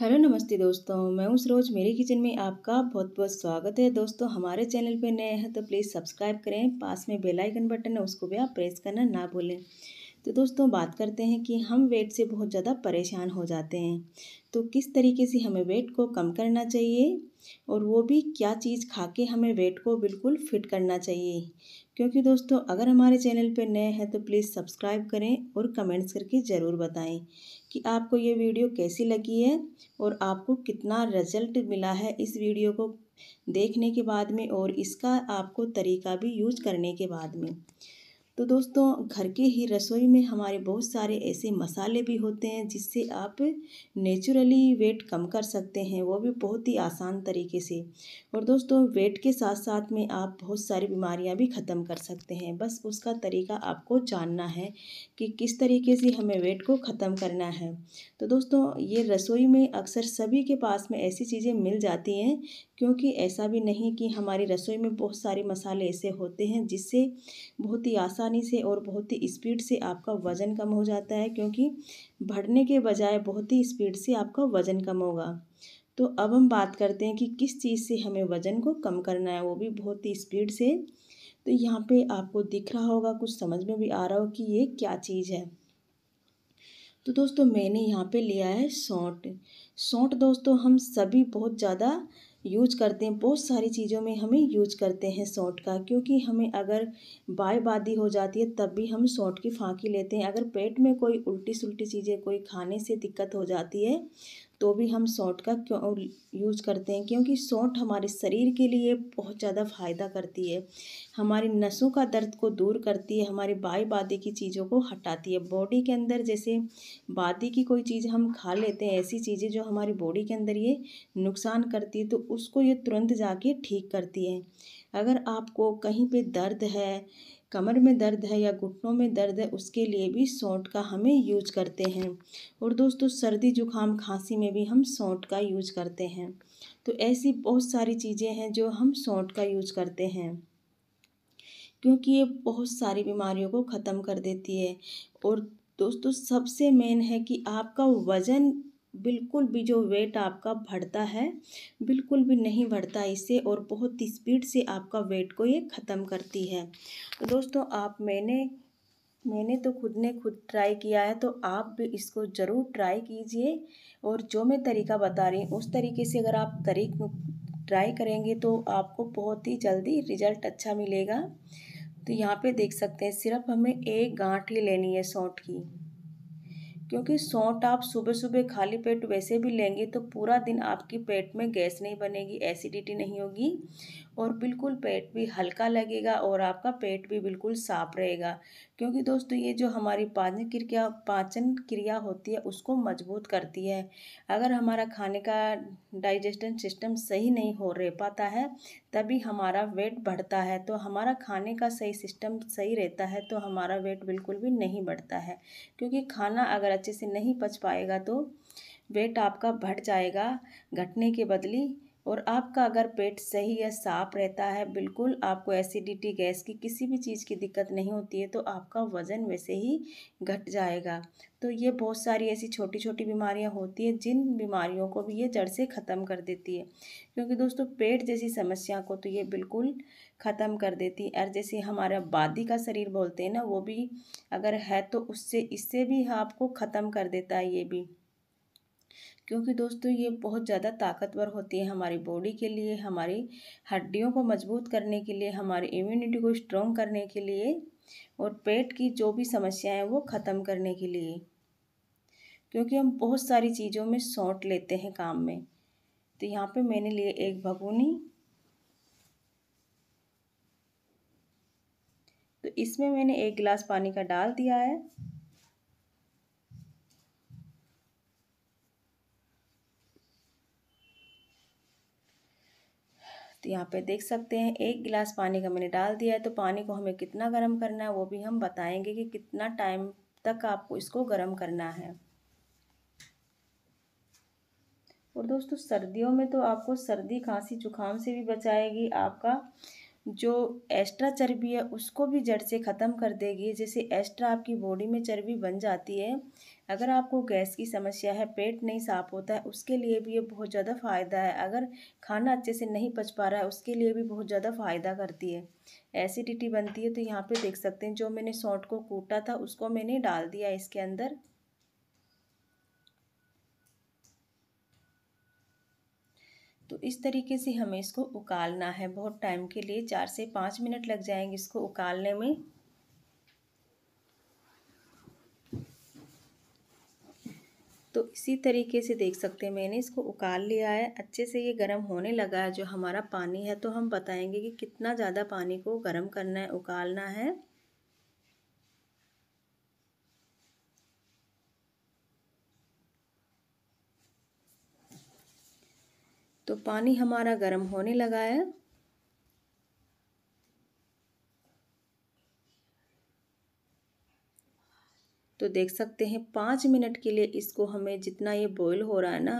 hello नमस्ते दोस्तों मैं उस रोज़ मेरे किचन में आपका बहुत बहुत स्वागत है दोस्तों हमारे चैनल पर नए हैं तो प्लीज़ सब्सक्राइब करें पास में बेल आइकन बटन है उसको भी आप प्रेस करना ना भूलें तो दोस्तों बात करते हैं कि हम वेट से बहुत ज़्यादा परेशान हो जाते हैं तो किस तरीके से हमें वेट को कम करना चाहिए और वो भी क्या चीज़ खा के हमें वेट को बिल्कुल फिट करना चाहिए क्योंकि दोस्तों अगर हमारे चैनल पर नए हैं तो प्लीज़ सब्सक्राइब करें और कमेंट्स करके ज़रूर बताएं कि आपको ये वीडियो कैसी लगी है और आपको कितना रिजल्ट मिला है इस वीडियो को देखने के बाद में और इसका आपको तरीका भी यूज करने के बाद में तो दोस्तों घर के ही रसोई में हमारे बहुत सारे ऐसे मसाले भी होते हैं जिससे आप नेचुरली वेट कम कर सकते हैं वो भी बहुत ही आसान तरीके से और दोस्तों वेट के साथ साथ में आप बहुत सारी बीमारियां भी ख़त्म कर सकते हैं बस उसका तरीका आपको जानना है कि किस तरीके से हमें वेट को ख़त्म करना है तो दोस्तों ये रसोई में अक्सर सभी के पास में ऐसी चीज़ें मिल जाती हैं क्योंकि ऐसा भी नहीं कि हमारी रसोई में बहुत सारे मसाले ऐसे होते हैं जिससे बहुत ही आसानी से और बहुत ही स्पीड से आपका वज़न कम हो जाता है क्योंकि बढ़ने के बजाय बहुत ही स्पीड से आपका वज़न कम होगा तो अब हम बात करते हैं कि किस चीज़ से हमें वज़न को कम करना है वो भी बहुत ही स्पीड से तो यहाँ पे आपको दिख रहा होगा कुछ समझ में भी आ रहा हो कि ये क्या चीज़ है तो दोस्तों मैंने यहाँ पे लिया है सौंट सौंट दोस्तों हम सभी बहुत ज़्यादा यूज़ करते हैं बहुत सारी चीज़ों में हमें यूज़ करते हैं सौंठ का क्योंकि हमें अगर बाय बादी हो जाती है तब भी हम सौंठ की फांकी लेते हैं अगर पेट में कोई उल्टी सुलटी चीज़ें कोई खाने से दिक्कत हो जाती है तो भी हम सौंठ का क्यों यूज करते हैं क्योंकि सौंठ हमारे शरीर के लिए बहुत ज़्यादा फायदा करती है हमारी नसों का दर्द को दूर करती है हमारी बाई बादी की चीज़ों को हटाती है बॉडी के अंदर जैसे बादी की कोई चीज़ हम खा लेते हैं ऐसी चीज़ें जो हमारी बॉडी के अंदर ये नुकसान करती है तो उसको ये तुरंत जाके ठीक करती है अगर आपको कहीं पर दर्द है कमर में दर्द है या घुटनों में दर्द है उसके लिए भी सौंठ का हमें यूज करते हैं और दोस्तों सर्दी जुकाम खांसी में भी हम सौंठ का यूज करते हैं तो ऐसी बहुत सारी चीज़ें हैं जो हम सौंठ का यूज करते हैं क्योंकि ये बहुत सारी बीमारियों को ख़त्म कर देती है और दोस्तों सबसे मेन है कि आपका वज़न बिल्कुल भी जो वेट आपका बढ़ता है बिल्कुल भी नहीं बढ़ता इससे और बहुत ही स्पीड से आपका वेट को ये ख़त्म करती है तो दोस्तों आप मैंने मैंने तो खुद ने खुद ट्राई किया है तो आप भी इसको ज़रूर ट्राई कीजिए और जो मैं तरीका बता रही हूँ उस तरीके से अगर आप तरीक ट्राई करेंगे तो आपको बहुत ही जल्दी रिजल्ट अच्छा मिलेगा तो यहाँ पे देख सकते हैं सिर्फ हमें एक गांठ ही लेनी है सौंठ की क्योंकि सौंठ आप सुबह सुबह खाली पेट वैसे भी लेंगे तो पूरा दिन आपकी पेट में गैस नहीं बनेगी एसिडिटी नहीं होगी और बिल्कुल पेट भी हल्का लगेगा और आपका पेट भी बिल्कुल साफ रहेगा क्योंकि दोस्तों ये जो हमारी पाचन क्रिया पाचन क्रिया होती है उसको मजबूत करती है अगर हमारा खाने का डाइजेशन सिस्टम सही नहीं हो रह पाता है तभी हमारा वेट बढ़ता है तो हमारा खाने का सही सिस्टम सही रहता है तो हमारा वेट बिल्कुल भी नहीं बढ़ता है क्योंकि खाना अगर अच्छे से नहीं पच पाएगा तो वेट आपका बढ़ जाएगा घटने के बदली और आपका अगर पेट सही या साफ रहता है बिल्कुल आपको एसिडिटी गैस की किसी भी चीज़ की दिक्कत नहीं होती है तो आपका वज़न वैसे ही घट जाएगा तो ये बहुत सारी ऐसी छोटी छोटी बीमारियां होती है जिन बीमारियों को भी ये जड़ से ख़त्म कर देती है क्योंकि दोस्तों पेट जैसी समस्या को तो ये बिल्कुल ख़त्म कर देती है और जैसे हमारा बादी का शरीर बोलते हैं ना वो भी अगर है तो उससे इससे भी आपको ख़त्म कर देता है ये भी क्योंकि दोस्तों ये बहुत ज़्यादा ताकतवर होती है हमारी बॉडी के लिए हमारी हड्डियों को मजबूत करने के लिए हमारी इम्यूनिटी को स्ट्रॉन्ग करने के लिए और पेट की जो भी समस्याएं हैं वो ख़त्म करने के लिए क्योंकि हम बहुत सारी चीज़ों में सौंट लेते हैं काम में तो यहाँ पे मैंने लिए एक भगूनी तो इसमें मैंने एक गिलास पानी का डाल दिया है तो यहाँ पे देख सकते हैं एक गिलास पानी का मैंने डाल दिया है तो पानी को हमें कितना गर्म करना है वो भी हम बताएंगे कि कितना टाइम तक आपको इसको गर्म करना है और दोस्तों सर्दियों में तो आपको सर्दी खांसी जुकाम से भी बचाएगी आपका जो एक्स्ट्रा चर्बी है उसको भी जड़ से ख़त्म कर देगी जैसे एक्स्ट्रा आपकी बॉडी में चर्बी बन जाती है अगर आपको गैस की समस्या है पेट नहीं साफ होता है उसके लिए भी ये बहुत ज़्यादा फ़ायदा है अगर खाना अच्छे से नहीं पच पा रहा है उसके लिए भी बहुत ज़्यादा फ़ायदा करती है एसिडिटी बनती है तो यहाँ पे देख सकते हैं जो मैंने सौट को कूटा था उसको मैंने डाल दिया इसके अंदर तो इस तरीके से हमें इसको उकालना है बहुत टाइम के लिए चार से पाँच मिनट लग जाएंगे इसको उकालने में इसी तरीके से देख सकते हैं मैंने इसको उकाल लिया है अच्छे से ये गर्म होने लगा है जो हमारा पानी है तो हम बताएंगे कि कितना ज़्यादा पानी को गर्म करना है उकालना है तो पानी हमारा गर्म होने लगा है तो देख सकते हैं पाँच मिनट के लिए इसको हमें जितना ये बॉईल हो रहा है ना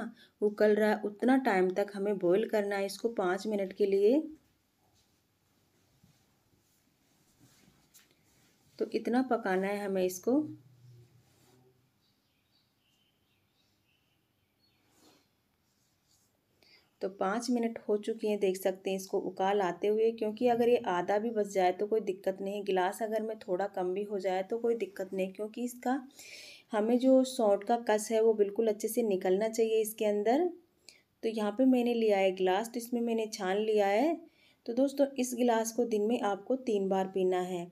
उकल रहा है उतना टाइम तक हमें बॉईल करना है इसको पाँच मिनट के लिए तो इतना पकाना है हमें इसको तो पाँच मिनट हो चुके हैं देख सकते हैं इसको उकाल आते हुए क्योंकि अगर ये आधा भी बच जाए तो कोई दिक्कत नहीं गिलास अगर में थोड़ा कम भी हो जाए तो कोई दिक्कत नहीं क्योंकि इसका हमें जो सॉट का कस है वो बिल्कुल अच्छे से निकलना चाहिए इसके अंदर तो यहाँ पे मैंने लिया है गिलास तो इसमें मैंने छान लिया है तो दोस्तों इस गिलास को दिन में आपको तीन बार पीना है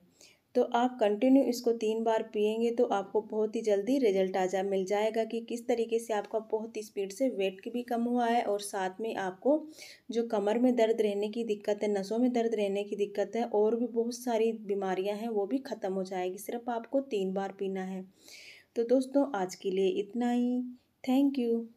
तो आप कंटिन्यू इसको तीन बार पियेंगे तो आपको बहुत ही जल्दी रिजल्ट आ जा मिल जाएगा कि किस तरीके से आपका बहुत ही स्पीड से वेट भी कम हुआ है और साथ में आपको जो कमर में दर्द रहने की दिक्कत है नसों में दर्द रहने की दिक्कत है और भी बहुत सारी बीमारियां हैं वो भी ख़त्म हो जाएगी सिर्फ आपको तीन बार पीना है तो दोस्तों आज के लिए इतना ही थैंक यू